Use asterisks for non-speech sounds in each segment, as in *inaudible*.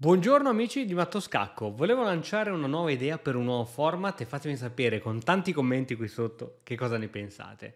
Buongiorno amici di Mattoscacco, volevo lanciare una nuova idea per un nuovo format e fatemi sapere con tanti commenti qui sotto che cosa ne pensate.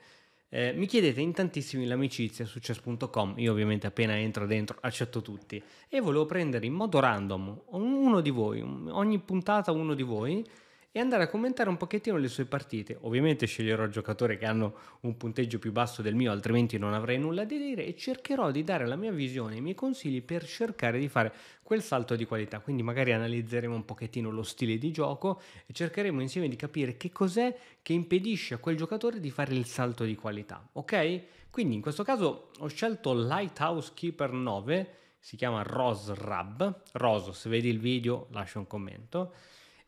Eh, mi chiedete in tantissimi l'amicizia su chess.com, io ovviamente appena entro dentro accetto tutti e volevo prendere in modo random uno di voi, ogni puntata uno di voi e andare a commentare un pochettino le sue partite. Ovviamente sceglierò giocatori che hanno un punteggio più basso del mio, altrimenti non avrei nulla da dire e cercherò di dare la mia visione, i miei consigli per cercare di fare quel salto di qualità. Quindi magari analizzeremo un pochettino lo stile di gioco e cercheremo insieme di capire che cos'è che impedisce a quel giocatore di fare il salto di qualità, ok? Quindi in questo caso ho scelto Lighthouse Keeper 9, si chiama Rose Rab. Roso, se vedi il video lascia un commento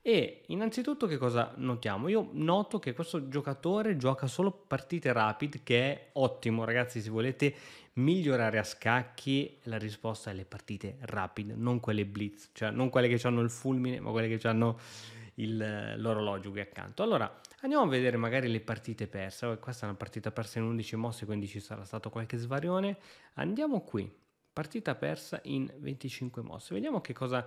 e innanzitutto che cosa notiamo? Io noto che questo giocatore gioca solo partite rapid, che è ottimo ragazzi, se volete migliorare a scacchi la risposta è le partite rapid, non quelle blitz, cioè non quelle che hanno il fulmine, ma quelle che hanno il, eh, l'orologio qui accanto. Allora, andiamo a vedere magari le partite perse. Questa è una partita persa in 11 mosse, quindi ci sarà stato qualche svarione. Andiamo qui, partita persa in 25 mosse. Vediamo che cosa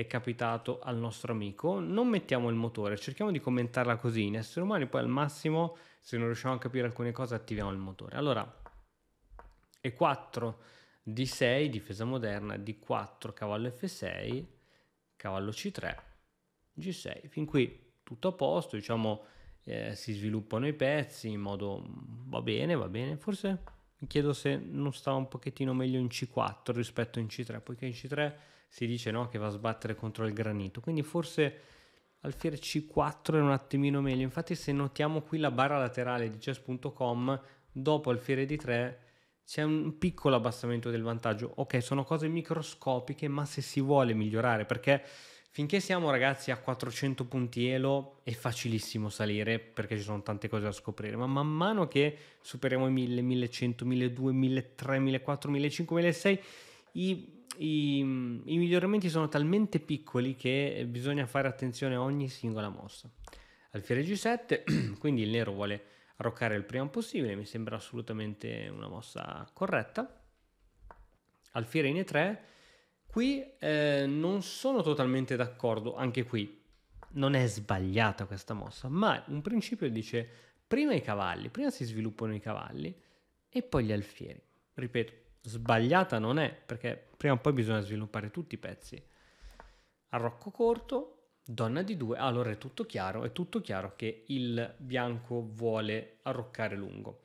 è capitato al nostro amico, non mettiamo il motore, cerchiamo di commentarla così, in esseri umani poi al massimo se non riusciamo a capire alcune cose attiviamo il motore. Allora, E4 D6, difesa moderna, D4 cavallo F6, cavallo C3, G6, fin qui tutto a posto, diciamo eh, si sviluppano i pezzi in modo va bene, va bene, forse mi chiedo se non stava un pochettino meglio in C4 rispetto in C3, poiché in C3 si dice no, che va a sbattere contro il granito, quindi forse Alfiere C4 è un attimino meglio, infatti se notiamo qui la barra laterale di chess.com, dopo Alfiere D3 c'è un piccolo abbassamento del vantaggio, ok sono cose microscopiche ma se si vuole migliorare perché... Finché siamo ragazzi a 400 punti elo è facilissimo salire perché ci sono tante cose da scoprire, ma man mano che superiamo i 1000, 1100, 1200, 1300, 1400, 1500, 1600 i i, i miglioramenti sono talmente piccoli che bisogna fare attenzione a ogni singola mossa. Alfiere G7, *clears throat* quindi il nero vuole arroccare il prima possibile, mi sembra assolutamente una mossa corretta. Alfiere in E3, qui eh, non sono totalmente d'accordo, anche qui non è sbagliata questa mossa, ma un principio dice prima i cavalli, prima si sviluppano i cavalli e poi gli alfieri. Ripeto, sbagliata non è, perché prima o poi bisogna sviluppare tutti i pezzi. Arrocco corto, donna di due, allora è tutto chiaro, è tutto chiaro che il bianco vuole arroccare lungo.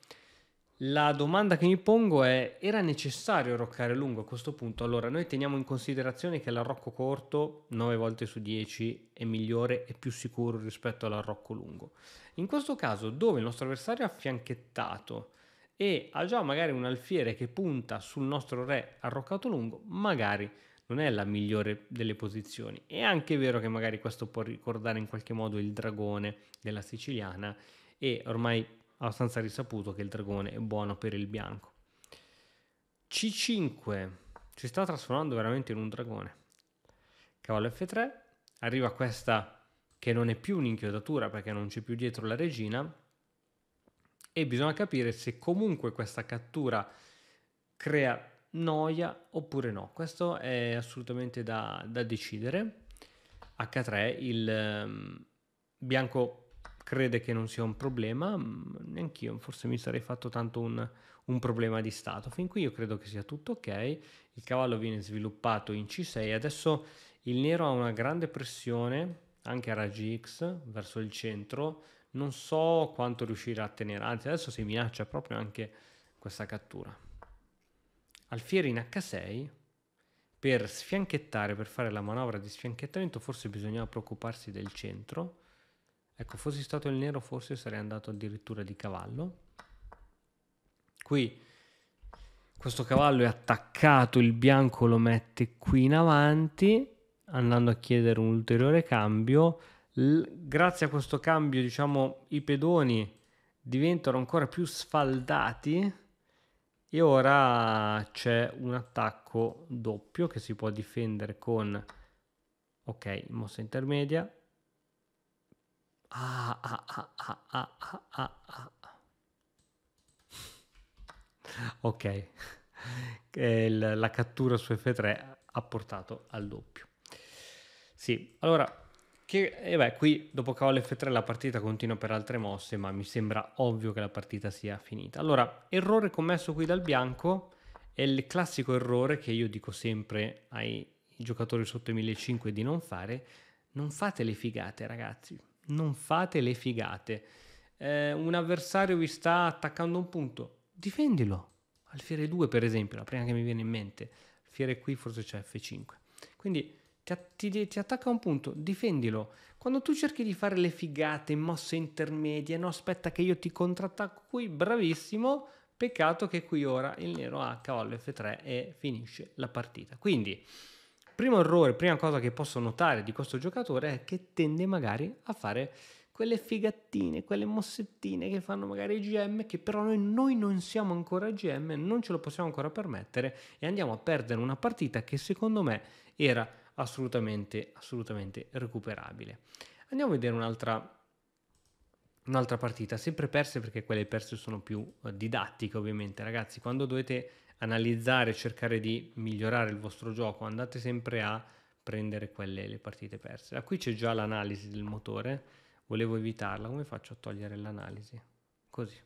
La domanda che mi pongo è, era necessario arroccare lungo a questo punto? Allora, noi teniamo in considerazione che l'arrocco corto 9 volte su 10 è migliore e più sicuro rispetto all'arrocco lungo. In questo caso, dove il nostro avversario ha fianchettato e ha già magari un alfiere che punta sul nostro re arroccato lungo, magari non è la migliore delle posizioni. È anche vero che magari questo può ricordare in qualche modo il dragone della siciliana e ormai abbastanza risaputo che il dragone è buono per il bianco. C5 si sta trasformando veramente in un dragone. Cavallo F3, arriva questa che non è più un'inchiodatura perché non c'è più dietro la regina, e bisogna capire se comunque questa cattura crea noia oppure no. Questo è assolutamente da, da decidere. H3 il um, bianco crede che non sia un problema, mm, neanch'io, forse mi sarei fatto tanto un, un, problema di stato. Fin qui io credo che sia tutto ok, il cavallo viene sviluppato in C6, adesso il nero ha una grande pressione, anche a raggi X, verso il centro, non so quanto riuscirà a tenere, anzi adesso si minaccia proprio anche questa cattura. Alfieri in H6 per sfianchettare, per fare la manovra di sfianchettamento forse bisognava preoccuparsi del centro. Ecco, fossi stato il nero forse sarei andato addirittura di cavallo. Qui questo cavallo è attaccato, il bianco lo mette qui in avanti andando a chiedere un ulteriore cambio l- grazie a questo cambio, diciamo, i pedoni diventano ancora più sfaldati e ora c'è un attacco doppio che si può difendere con ok, mossa intermedia. Ah, ah, ah, ah, ah, ah, ah, ah. ok. la cattura su F3 ha portato al doppio. Sì, allora che, e eh, beh, qui dopo cavallo F3 la partita continua per altre mosse, ma mi sembra ovvio che la partita sia finita. Allora, errore commesso qui dal bianco è il classico errore che io dico sempre ai giocatori sotto i 1500 di non fare. Non fate le figate, ragazzi. Non fate le figate. Eh, un avversario vi sta attaccando un punto, difendilo. Alfiere 2, per esempio, la prima che mi viene in mente. Alfiere qui forse c'è F5. Quindi ti, ti, ti, attacca un punto, difendilo. Quando tu cerchi di fare le figate, mosse intermedie, no aspetta che io ti contrattacco qui, bravissimo, peccato che qui ora il nero ha cavallo F3 e finisce la partita. Quindi, primo errore, prima cosa che posso notare di questo giocatore è che tende magari a fare quelle figattine, quelle mossettine che fanno magari i GM, che però noi, noi, non siamo ancora GM, non ce lo possiamo ancora permettere e andiamo a perdere una partita che secondo me era assolutamente, assolutamente recuperabile. Andiamo a vedere un'altra, un'altra partita, sempre perse perché quelle perse sono più eh, didattiche ovviamente. Ragazzi, quando dovete analizzare, cercare di migliorare il vostro gioco, andate sempre a prendere quelle le partite perse. Da ah, qui c'è già l'analisi del motore, volevo evitarla, come faccio a togliere l'analisi? Così.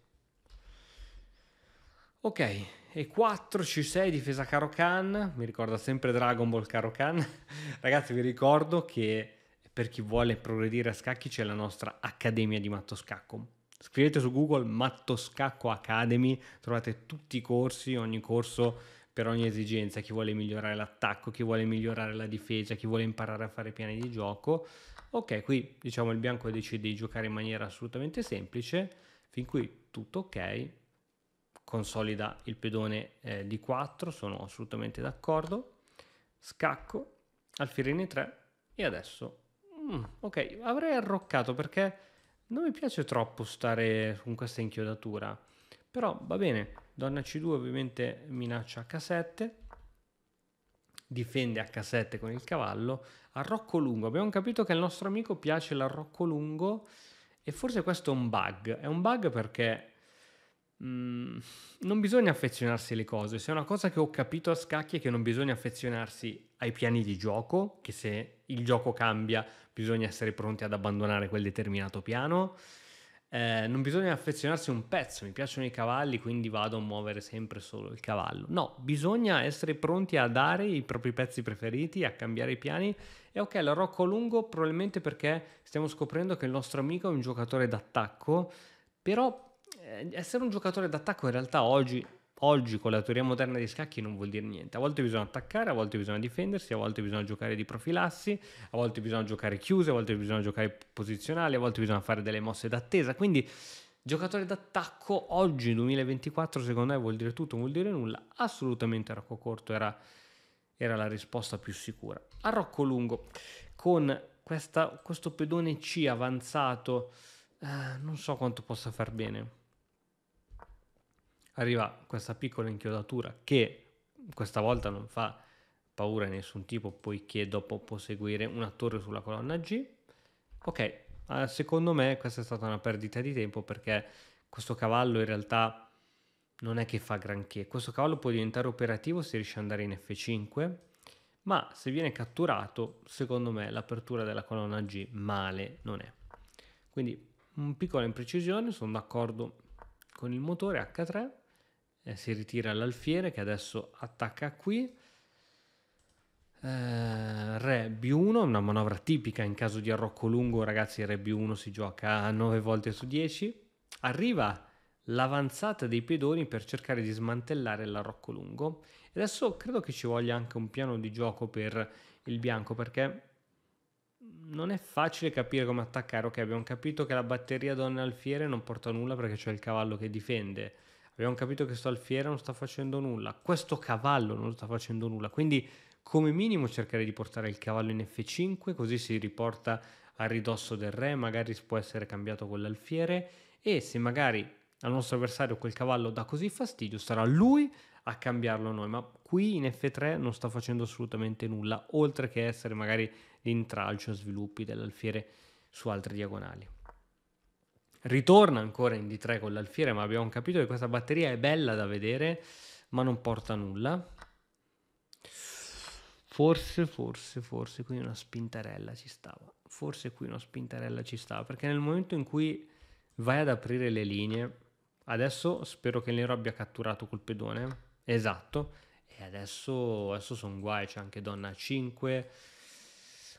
Ok, e 4 C6 difesa caro Khan. mi ricorda sempre Dragon Ball caro Khan. *laughs* Ragazzi, vi ricordo che per chi vuole progredire a scacchi c'è la nostra Accademia di Matto Scacco. Scrivete su Google Matto Scacco Academy, trovate tutti i corsi, ogni corso per ogni esigenza, chi vuole migliorare l'attacco, chi vuole migliorare la difesa, chi vuole imparare a fare piani di gioco. Ok, qui diciamo il bianco decide di giocare in maniera assolutamente semplice, fin qui tutto ok, consolida il pedone eh, di 4, sono assolutamente d'accordo. Scacco, alfiere 3 e adesso... Mm, ok, avrei arroccato perché non mi piace troppo stare con questa inchiodatura, però va bene, donna C2 ovviamente minaccia H7, difende H7 con il cavallo, arrocco lungo, abbiamo capito che il nostro amico piace l'arrocco lungo e forse questo è un bug, è un bug perché Mm, non bisogna affezionarsi alle cose. Se è una cosa che ho capito a scacchi è che non bisogna affezionarsi ai piani di gioco, che se il gioco cambia bisogna essere pronti ad abbandonare quel determinato piano. Eh, non bisogna affezionarsi a un pezzo, mi piacciono i cavalli, quindi vado a muovere sempre solo il cavallo. No, bisogna essere pronti a dare i propri pezzi preferiti, a cambiare i piani. E ok, la Rocco lungo probabilmente perché stiamo scoprendo che il nostro amico è un giocatore d'attacco, però eh, essere un giocatore d'attacco in realtà oggi, oggi, con la teoria moderna di scacchi non vuol dire niente. A volte bisogna attaccare, a volte bisogna difendersi, a volte bisogna giocare di profilassi, a volte bisogna giocare chiuse, a volte bisogna giocare posizionali, a volte bisogna fare delle mosse d'attesa. Quindi giocatore d'attacco oggi 2024 secondo me vuol dire tutto, vuol dire nulla. Assolutamente Rocco Corto era, era la risposta più sicura. A Rocco Lungo con questa, questo pedone C avanzato eh, non so quanto possa far bene arriva questa piccola inchiodatura che questa volta non fa paura di nessun tipo poiché dopo può seguire una torre sulla colonna G. Ok, ah, secondo me questa è stata una perdita di tempo perché questo cavallo in realtà non è che fa granché. Questo cavallo può diventare operativo se riesce ad andare in F5, ma se viene catturato, secondo me l'apertura della colonna G male non è. Quindi un piccola imprecisione, sono d'accordo con il motore H3 eh, si ritira l'alfiere che adesso attacca qui. Eh, re B1, una manovra tipica in caso di arrocco lungo, ragazzi, Re B1 si gioca 9 volte su 10. Arriva l'avanzata dei pedoni per cercare di smantellare l'arrocco lungo. adesso credo che ci voglia anche un piano di gioco per il bianco perché non è facile capire come attaccare. Ok, abbiamo capito che la batteria donna alfiere non porta nulla perché c'è il cavallo che difende abbiamo capito che Salfiera non sta facendo nulla, questo cavallo non sta facendo nulla, quindi come minimo cercare di portare il cavallo in F5, così si riporta a ridosso del re, magari può essere cambiato con l'alfiere e se magari al nostro avversario quel cavallo dà così fastidio, sarà lui a cambiarlo noi, ma qui in F3 non sta facendo assolutamente nulla, oltre che essere magari l'intralcio a sviluppi dell'alfiere su altre diagonali ritorna ancora in D3 con l'alfiere, ma abbiamo capito che questa batteria è bella da vedere, ma non porta nulla. Forse, forse, forse qui una spintarella ci stava. Forse qui una spintarella ci stava, perché nel momento in cui vai ad aprire le linee, adesso spero che il nero abbia catturato col pedone, esatto, e adesso, adesso sono guai, c'è anche donna 5.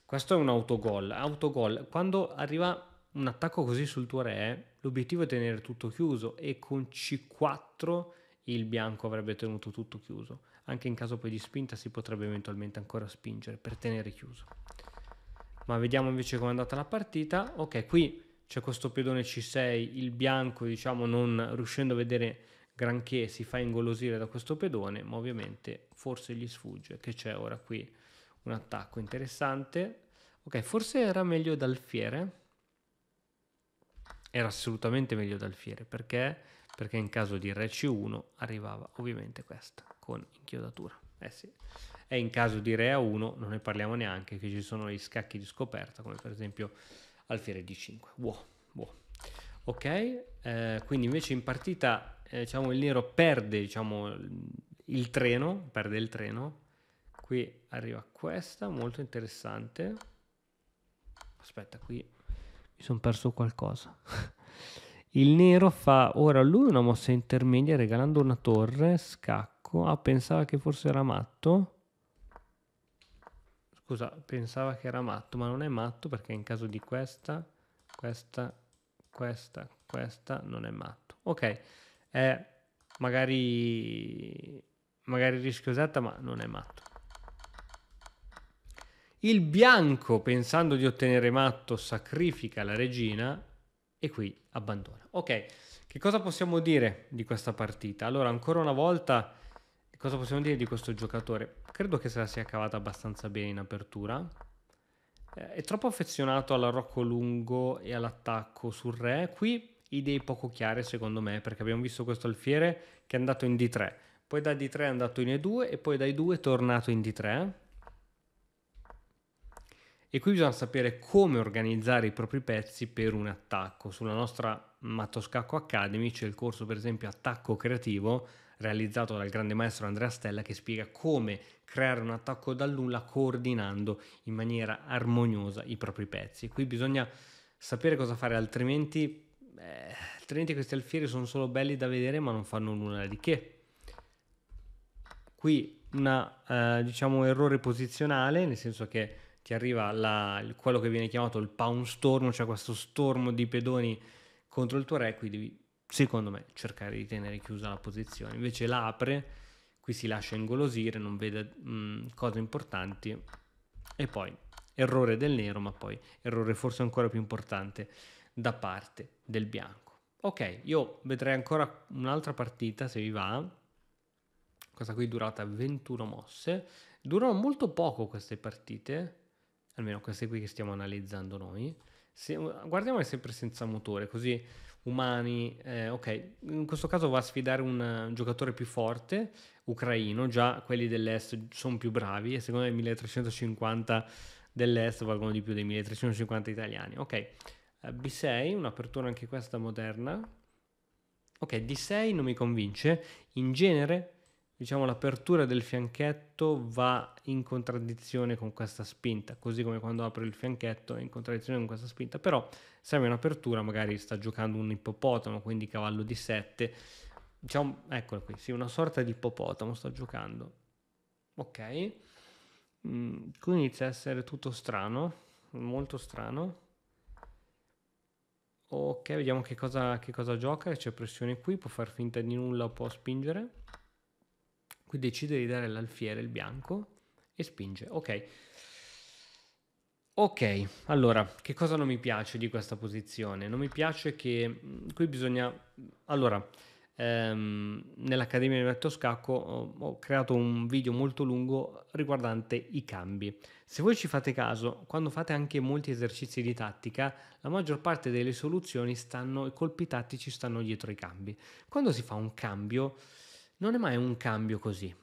Questo è un autogol. Autogol, quando arriva un attacco così sul tuo re, l'obiettivo è tenere tutto chiuso e con C4 il bianco avrebbe tenuto tutto chiuso. Anche in caso poi di spinta si potrebbe eventualmente ancora spingere per tenere chiuso. Ma vediamo invece com'è andata la partita. Ok, qui c'è questo pedone C6, il bianco diciamo non riuscendo a vedere granché si fa ingolosire da questo pedone, ma ovviamente forse gli sfugge che c'è ora qui un attacco interessante. Ok, forse era meglio d'alfiere era assolutamente meglio d'Alfiere perché? perché in caso di Re C1 arrivava ovviamente questa con inchiodatura. Eh sì. E in caso di Re A1 non ne parliamo neanche che ci sono gli scacchi di scoperta come per esempio Alfiere D5. Wow, wow. Ok, eh, quindi invece in partita eh, diciamo, il nero perde diciamo, il treno, perde il treno. Qui arriva questa, molto interessante. Aspetta, qui mi sono perso qualcosa. *laughs* Il nero fa ora lui una mossa intermedia regalando una torre, scacco. Ah, pensava che forse era matto. Scusa, pensava che era matto, ma non è matto perché in caso di questa, questa, questa, questa non è matto. Ok, è magari, magari rischiosetta, ma non è matto. Il bianco, pensando di ottenere matto, sacrifica la regina e qui abbandona. Ok, che cosa possiamo dire di questa partita? Allora, ancora una volta, cosa possiamo dire di questo giocatore? Credo che se la sia cavata abbastanza bene in apertura. Eh, è troppo affezionato all'arrocco lungo e all'attacco sul re. Qui idee poco chiare secondo me, perché abbiamo visto questo alfiere che è andato in D3, poi da D3 è andato in E2 e poi da E2 è tornato in D3 e qui bisogna sapere come organizzare i propri pezzi per un attacco. Sulla nostra Mattoscacco Academy c'è il corso, per esempio, Attacco Creativo, realizzato dal grande maestro Andrea Stella, che spiega come creare un attacco dal nulla coordinando in maniera armoniosa i propri pezzi. Qui bisogna sapere cosa fare, altrimenti, eh, altrimenti questi alfieri sono solo belli da vedere, ma non fanno nulla di che. Qui un eh, diciamo, errore posizionale, nel senso che ti arriva la, quello che viene chiamato il pound storm, cioè questo stormo di pedoni contro il tuo re, qui devi secondo me cercare di tenere chiusa la posizione. Invece l'apre, qui si lascia ingolosire, non vede mh, mm, cose importanti e poi errore del nero, ma poi errore forse ancora più importante da parte del bianco. Ok, io vedrei ancora un'altra partita se vi va. Questa qui è durata 21 mosse. Durano molto poco queste partite almeno queste qui che stiamo analizzando noi. Se, guardiamole sempre senza motore, così umani. Eh, ok, in questo caso va a sfidare un, giocatore più forte, ucraino, già quelli dell'est sono più bravi e secondo me i 1350 dell'est valgono di più dei 1350 italiani. Ok, eh, B6, un'apertura anche questa moderna. Ok, D6 non mi convince, in genere diciamo, l'apertura del fianchetto va in contraddizione con questa spinta, così come quando apro il fianchetto è in contraddizione con questa spinta, però serve un'apertura, magari sta giocando un ippopotamo, quindi cavallo di 7, diciamo, eccolo qui, sì, una sorta di ippopotamo sta giocando, ok? Mm, qui inizia a essere tutto strano, molto strano. Ok, vediamo che cosa, che cosa gioca, c'è pressione qui, può far finta di nulla, può spingere qui decide di dare l'alfiere il bianco e spinge. Ok. Ok, allora, che cosa non mi piace di questa posizione? Non mi piace che mm, qui bisogna... Allora, ehm, nell'Accademia di Netto Scacco ho, ho creato un video molto lungo riguardante i cambi. Se voi ci fate caso, quando fate anche molti esercizi di tattica, la maggior parte delle soluzioni stanno, i colpi tattici stanno dietro i cambi. Quando si fa un cambio non è mai un cambio così.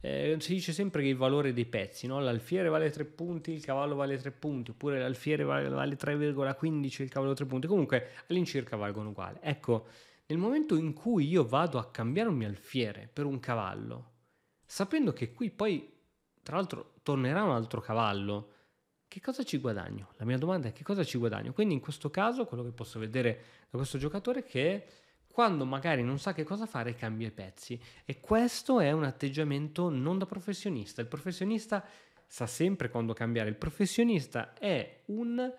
Eh, si dice sempre che il valore dei pezzi, no? l'alfiere vale 3 punti, il cavallo vale 3 punti, oppure l'alfiere vale, vale 3,15, il cavallo 3 punti, comunque all'incirca valgono uguali. Ecco, nel momento in cui io vado a cambiare un mio alfiere per un cavallo, sapendo che qui poi, tra l'altro, tornerà un altro cavallo, che cosa ci guadagno? La mia domanda è che cosa ci guadagno? Quindi in questo caso quello che posso vedere da questo giocatore è che quando magari non sa che cosa fare cambia i pezzi. E questo è un atteggiamento non da professionista. Il professionista sa sempre quando cambiare, il professionista è un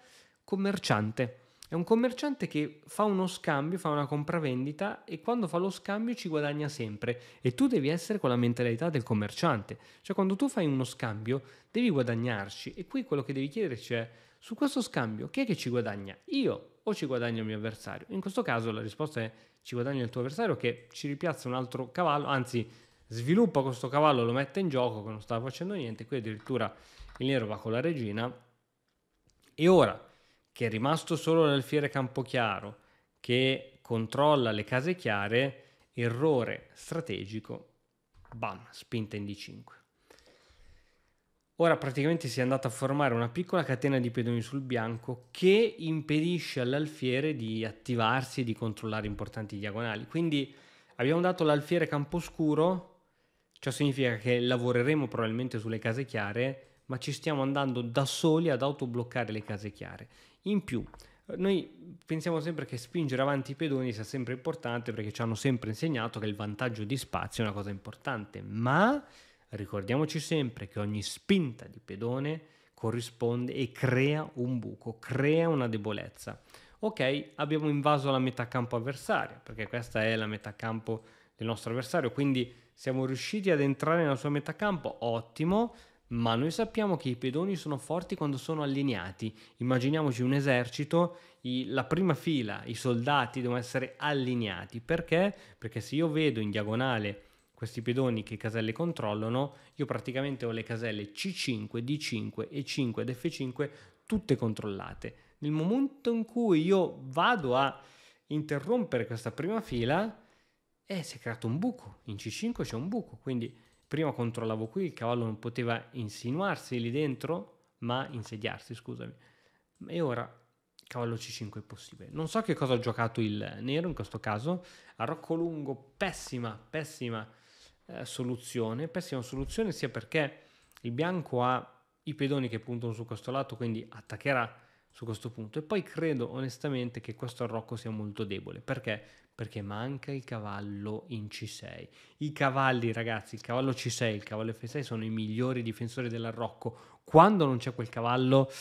commerciante. È un commerciante che fa uno scambio, fa una compravendita e quando fa lo scambio ci guadagna sempre e tu devi essere con la mentalità del commerciante. Cioè quando tu fai uno scambio devi guadagnarci e qui quello che devi chiederci è su questo scambio chi è che ci guadagna? Io o ci guadagna il mio avversario? In questo caso la risposta è ci guadagna il tuo avversario che ci ripiazza un altro cavallo, anzi sviluppa questo cavallo, lo mette in gioco che non stava facendo niente, qui addirittura il nero va con la regina e ora che è rimasto solo l'alfiere Campochiaro che controlla le case chiare, errore strategico, bam, spinta in D5. Ora praticamente si è andata a formare una piccola catena di pedoni sul bianco che impedisce all'alfiere di attivarsi e di controllare importanti diagonali. Quindi abbiamo dato l'alfiere campo scuro, ciò significa che lavoreremo probabilmente sulle case chiare, ma ci stiamo andando da soli ad autobloccare le case chiare. In più, noi pensiamo sempre che spingere avanti i pedoni sia sempre importante perché ci hanno sempre insegnato che il vantaggio di spazio è una cosa importante, ma Ricordiamoci sempre che ogni spinta di pedone corrisponde e crea un buco, crea una debolezza. Ok, abbiamo invaso la metà campo avversaria, perché questa è la metà campo del nostro avversario, quindi siamo riusciti ad entrare nella sua metà campo, ottimo, ma noi sappiamo che i pedoni sono forti quando sono allineati. Immaginiamoci un esercito, i, la prima fila, i soldati devono essere allineati. Perché? Perché se io vedo in diagonale questi pedoni che caselle controllano, io praticamente ho le caselle C5, D5, E5 ed F5 tutte controllate. Nel momento in cui io vado a interrompere questa prima fila, eh, si è creato un buco, in C5 c'è un buco, quindi prima controllavo qui, il cavallo non poteva insinuarsi lì dentro, ma insediarsi, scusami. E ora cavallo C5 è possibile. Non so che cosa ha giocato il nero in questo caso, a rocco lungo, pessima, pessima eh, soluzione, pessima soluzione sia perché il bianco ha i pedoni che puntano su questo lato, quindi attaccherà su questo punto e poi credo onestamente che questo arrocco sia molto debole, perché? Perché manca il cavallo in C6. I cavalli, ragazzi, il cavallo C6 e il cavallo F6 sono i migliori difensori dell'arrocco. Quando non c'è quel cavallo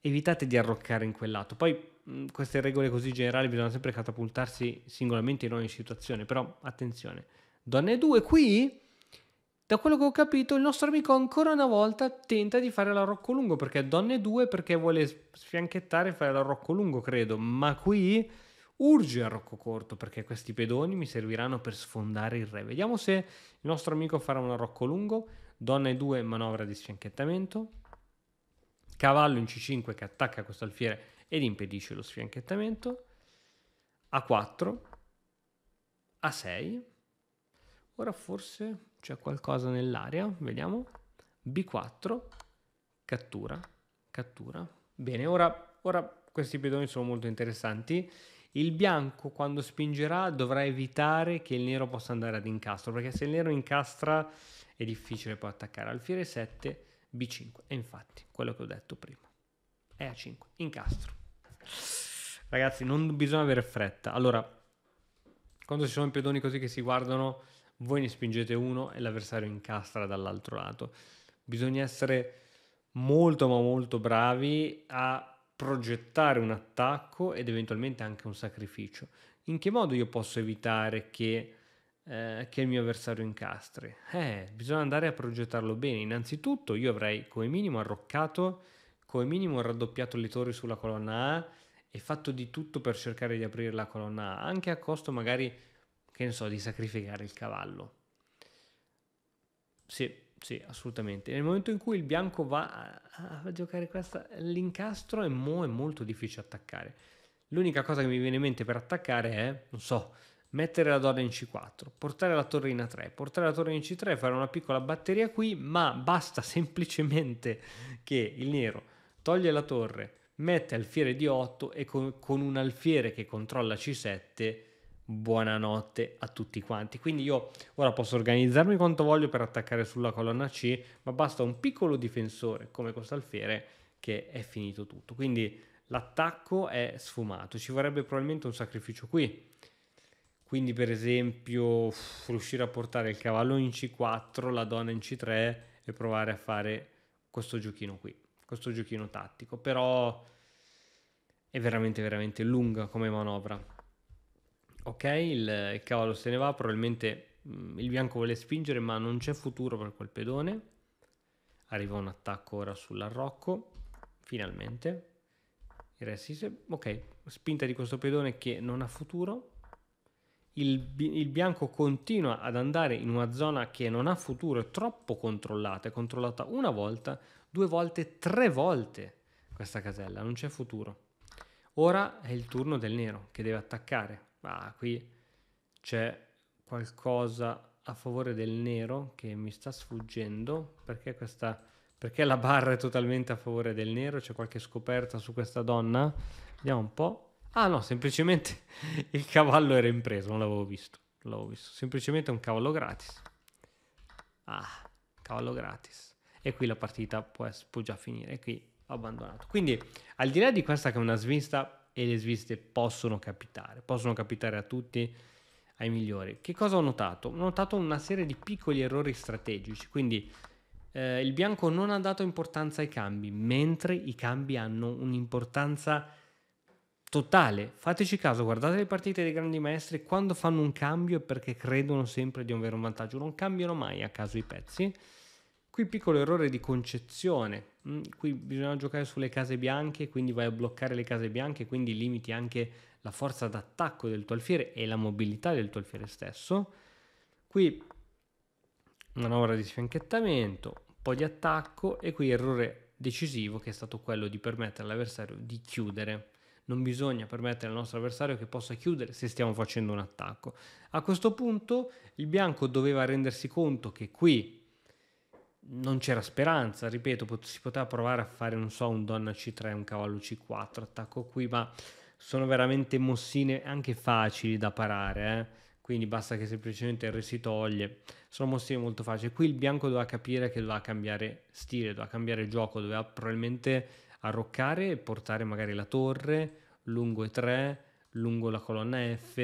evitate di arroccare in quel lato. Poi mm, queste regole così generali bisogna sempre catapultarsi singolarmente in ogni situazione, però attenzione Donne 2 qui? Da quello che ho capito, il nostro amico ancora una volta tenta di fare la rocco lungo perché donne 2 perché vuole sfianchettare e fare la rocco lungo, credo. Ma qui urge rocco corto perché questi pedoni mi serviranno per sfondare il re. Vediamo se il nostro amico farà una rocco lungo. Donne 2 manovra di sfianchettamento. Cavallo in C5 che attacca questo alfiere ed impedisce lo sfianchettamento. A4. A6 Ora forse c'è qualcosa nell'area, vediamo. B4, cattura, cattura. Bene, ora, ora questi pedoni sono molto interessanti. Il bianco quando spingerà dovrà evitare che il nero possa andare ad incastro, perché se il nero incastra è difficile poi attaccare. Alfiere 7, B5. E infatti, quello che ho detto prima. È A5, incastro. Ragazzi, non bisogna avere fretta. Allora, quando ci sono i pedoni così che si guardano voi ne spingete uno e l'avversario incastra dall'altro lato. Bisogna essere molto ma molto bravi a progettare un attacco ed eventualmente anche un sacrificio. In che modo io posso evitare che, eh, che il mio avversario incastri? Eh, bisogna andare a progettarlo bene. Innanzitutto io avrei come minimo arroccato, come minimo raddoppiato le torri sulla colonna A e fatto di tutto per cercare di aprire la colonna A, anche a costo magari che ne so, di sacrificare il cavallo. Sì, sì, assolutamente. Nel momento in cui il bianco va a, a giocare questa, l'incastro è, mo, è molto difficile attaccare. L'unica cosa che mi viene in mente per attaccare è, non so, mettere la donna in C4, portare la torre in A3, portare la torre in C3, fare una piccola batteria qui, ma basta *laughs* semplicemente che il nero toglie la torre, mette alfiere di 8 e con, con un alfiere che controlla C7 buonanotte a tutti quanti. Quindi io ora posso organizzarmi quanto voglio per attaccare sulla colonna C, ma basta un piccolo difensore come questo alfiere che è finito tutto. Quindi l'attacco è sfumato, ci vorrebbe probabilmente un sacrificio qui. Quindi per esempio riuscire a portare il cavallo in C4, la donna in C3 e provare a fare questo giochino qui, questo giochino tattico. Però è veramente veramente lunga come manovra ok, il, cavallo se ne va, probabilmente mm, il bianco vuole spingere, ma non c'è futuro per quel pedone. Arriva un attacco ora sull'arrocco, finalmente. Il re si... Ok, spinta di questo pedone che non ha futuro. Il, il, bianco continua ad andare in una zona che non ha futuro, è troppo controllata, è controllata una volta, due volte, tre volte questa casella, non c'è futuro. Ora è il turno del nero che deve attaccare. Ah, qui c'è qualcosa a favore del nero che mi sta sfuggendo. Perché questa... Perché la barra è totalmente a favore del nero? C'è qualche scoperta su questa donna? Vediamo un po'. Ah no, semplicemente *laughs* il cavallo era impreso, non l'avevo visto. Non l'avevo visto. Semplicemente un cavallo gratis. Ah, cavallo gratis. E qui la partita può, può già finire. E qui abbandonato. Quindi, al di là di questa che è una svista e le sviste possono capitare, possono capitare a tutti, ai migliori. Che cosa ho notato? Ho notato una serie di piccoli errori strategici, quindi eh, il bianco non ha dato importanza ai cambi, mentre i cambi hanno un'importanza totale. Fateci caso, guardate le partite dei grandi maestri, quando fanno un cambio è perché credono sempre di avere un vantaggio, non cambiano mai a caso i pezzi Qui piccolo errore di concezione, mm, qui bisogna giocare sulle case bianche, quindi vai a bloccare le case bianche, quindi limiti anche la forza d'attacco del tuo alfiere e la mobilità del tuo alfiere stesso. Qui manovra di sfianchettamento, un po' di attacco e qui errore decisivo che è stato quello di permettere all'avversario di chiudere. Non bisogna permettere al nostro avversario che possa chiudere se stiamo facendo un attacco. A questo punto il bianco doveva rendersi conto che qui non c'era speranza, ripeto, si poteva provare a fare, non so, un donna C3, un cavallo C4, attacco qui, ma sono veramente mossine anche facili da parare, eh? quindi basta che semplicemente il re si toglie, sono mossine molto facili. Qui il bianco doveva capire che doveva cambiare stile, doveva cambiare gioco, doveva probabilmente arroccare e portare magari la torre lungo E3, lungo la colonna F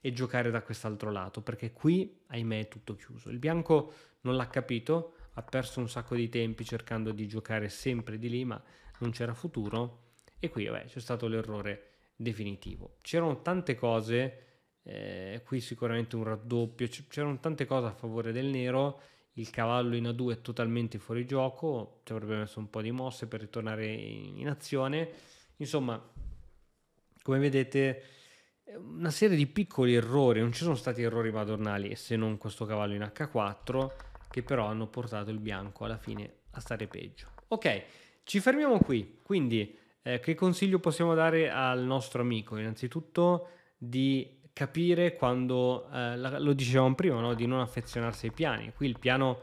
e giocare da quest'altro lato, perché qui, ahimè, è tutto chiuso. Il bianco non l'ha capito, ha perso un sacco di tempi cercando di giocare sempre di lì, ma non c'era futuro. E qui vabbè, c'è stato l'errore definitivo. C'erano tante cose, eh, qui sicuramente un raddoppio, c'erano tante cose a favore del nero. Il cavallo in A2 è totalmente fuori gioco, ci avrebbe messo un po' di mosse per ritornare in azione. Insomma, come vedete, eh, una serie di piccoli errori, non ci sono stati errori madornali se non questo cavallo in H4 che però hanno portato il bianco alla fine a stare peggio. Ok, ci fermiamo qui, quindi eh, che consiglio possiamo dare al nostro amico? Innanzitutto di capire quando, eh, lo dicevamo prima, no? di non affezionarsi ai piani. Qui il piano,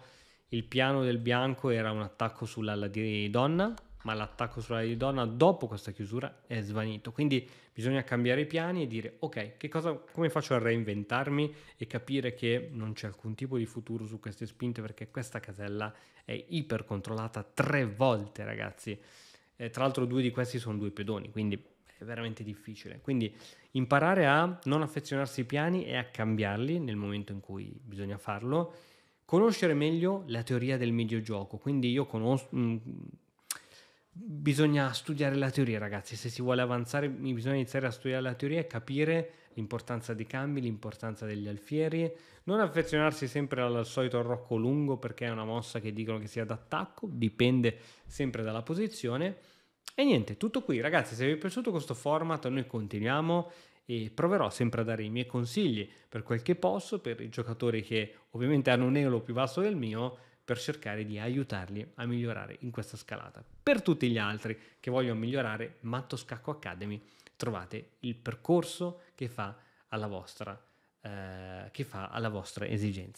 il piano del bianco era un attacco sull'alla di donna, ma l'attacco sulla donna dopo questa chiusura è svanito. Quindi bisogna cambiare i piani e dire ok, cosa, come faccio a reinventarmi e capire che non c'è alcun tipo di futuro su queste spinte perché questa casella è ipercontrollata tre volte ragazzi. Eh, tra l'altro due di questi sono due pedoni, quindi è veramente difficile. Quindi imparare a non affezionarsi ai piani e a cambiarli nel momento in cui bisogna farlo. Conoscere meglio la teoria del mediogioco, quindi io conosco mm, bisogna studiare la teoria, ragazzi. Se si vuole avanzare, bisogna iniziare a studiare la teoria e capire l'importanza dei cambi, l'importanza degli alfieri. Non affezionarsi sempre al solito rocco lungo perché è una mossa che dicono che sia d'attacco, dipende sempre dalla posizione. E niente, tutto qui, ragazzi. Se vi è piaciuto questo format, noi continuiamo e proverò sempre a dare i miei consigli per quel che posso per i giocatori che ovviamente hanno un elo più basso del mio per cercare di aiutarli a migliorare in questa scalata. Per tutti gli altri che vogliono migliorare, Matto Scacco Academy trovate il percorso che fa alla vostra, eh, che fa alla vostra esigenza.